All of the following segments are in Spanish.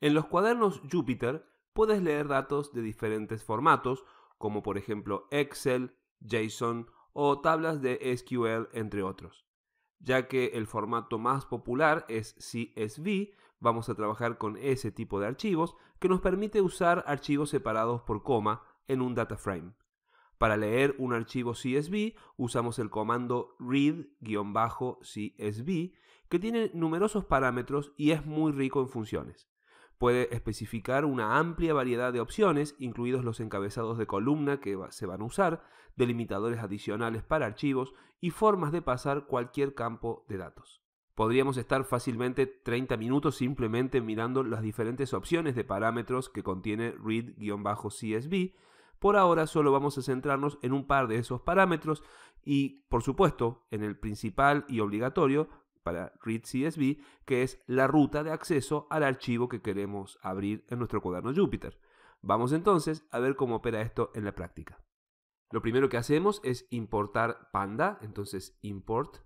En los cuadernos Jupyter puedes leer datos de diferentes formatos, como por ejemplo Excel, JSON o tablas de SQL, entre otros. Ya que el formato más popular es CSV, vamos a trabajar con ese tipo de archivos que nos permite usar archivos separados por coma en un data frame. Para leer un archivo CSV usamos el comando read-csv que tiene numerosos parámetros y es muy rico en funciones. Puede especificar una amplia variedad de opciones, incluidos los encabezados de columna que se van a usar, delimitadores adicionales para archivos y formas de pasar cualquier campo de datos. Podríamos estar fácilmente 30 minutos simplemente mirando las diferentes opciones de parámetros que contiene read-csv. Por ahora solo vamos a centrarnos en un par de esos parámetros y, por supuesto, en el principal y obligatorio, para Read CSV, que es la ruta de acceso al archivo que queremos abrir en nuestro cuaderno Jupyter. Vamos entonces a ver cómo opera esto en la práctica. Lo primero que hacemos es importar panda, entonces import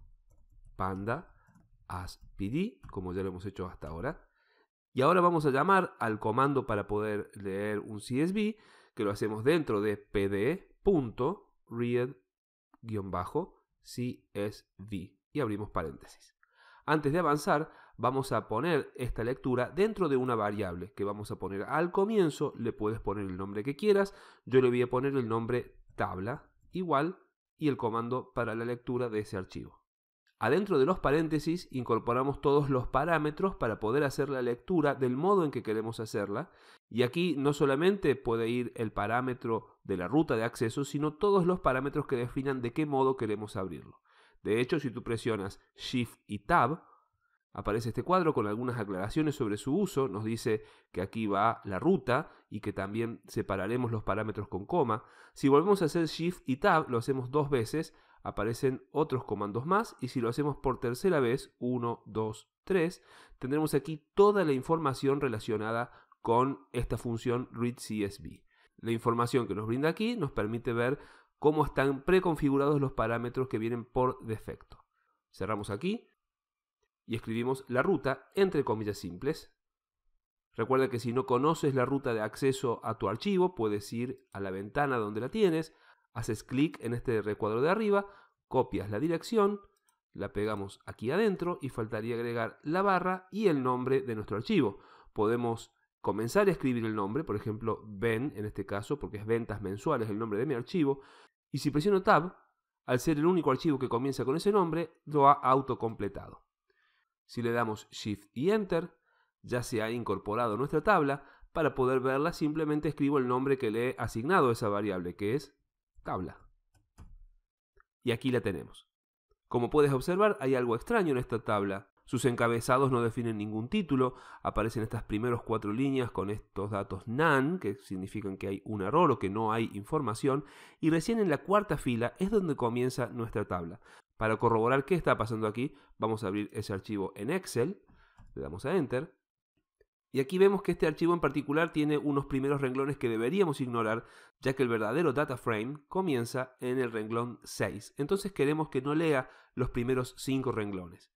panda as pd, como ya lo hemos hecho hasta ahora. Y ahora vamos a llamar al comando para poder leer un CSV, que lo hacemos dentro de pd.read-csv e y abrimos paréntesis. Antes de avanzar, vamos a poner esta lectura dentro de una variable que vamos a poner al comienzo. Le puedes poner el nombre que quieras. Yo le voy a poner el nombre tabla igual y el comando para la lectura de ese archivo. Adentro de los paréntesis incorporamos todos los parámetros para poder hacer la lectura del modo en que queremos hacerla. Y aquí no solamente puede ir el parámetro de la ruta de acceso, sino todos los parámetros que definan de qué modo queremos abrirlo. De hecho, si tú presionas Shift y Tab, aparece este cuadro con algunas aclaraciones sobre su uso. Nos dice que aquí va la ruta y que también separaremos los parámetros con coma. Si volvemos a hacer Shift y Tab, lo hacemos dos veces, aparecen otros comandos más y si lo hacemos por tercera vez, 1, 2, 3, tendremos aquí toda la información relacionada con esta función readCSV. La información que nos brinda aquí nos permite ver cómo están preconfigurados los parámetros que vienen por defecto. Cerramos aquí y escribimos la ruta entre comillas simples. Recuerda que si no conoces la ruta de acceso a tu archivo, puedes ir a la ventana donde la tienes, haces clic en este recuadro de arriba, copias la dirección, la pegamos aquí adentro y faltaría agregar la barra y el nombre de nuestro archivo. Podemos comenzar a escribir el nombre, por ejemplo, ven en este caso, porque es ventas mensuales el nombre de mi archivo. Y si presiono Tab, al ser el único archivo que comienza con ese nombre, lo ha autocompletado. Si le damos Shift y Enter, ya se ha incorporado nuestra tabla. Para poder verla simplemente escribo el nombre que le he asignado a esa variable, que es tabla. Y aquí la tenemos. Como puedes observar, hay algo extraño en esta tabla. Sus encabezados no definen ningún título, aparecen estas primeros cuatro líneas con estos datos NAN, que significan que hay un error o que no hay información, y recién en la cuarta fila es donde comienza nuestra tabla. Para corroborar qué está pasando aquí, vamos a abrir ese archivo en Excel, le damos a Enter, y aquí vemos que este archivo en particular tiene unos primeros renglones que deberíamos ignorar, ya que el verdadero data frame comienza en el renglón 6. Entonces queremos que no lea los primeros cinco renglones.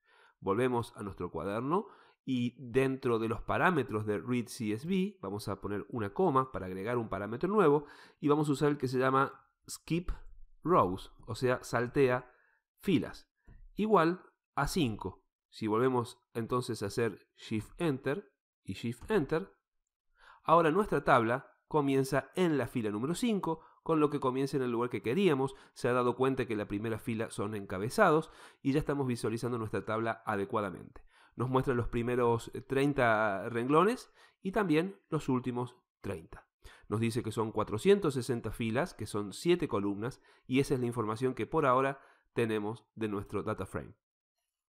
Volvemos a nuestro cuaderno y dentro de los parámetros de read CSV vamos a poner una coma para agregar un parámetro nuevo y vamos a usar el que se llama skip rows, o sea, saltea filas, igual a 5. Si volvemos entonces a hacer shift enter y shift enter, ahora nuestra tabla comienza en la fila número 5 con lo que comienza en el lugar que queríamos, se ha dado cuenta que la primera fila son encabezados y ya estamos visualizando nuestra tabla adecuadamente. Nos muestra los primeros 30 eh, renglones y también los últimos 30. Nos dice que son 460 filas, que son 7 columnas, y esa es la información que por ahora tenemos de nuestro data frame.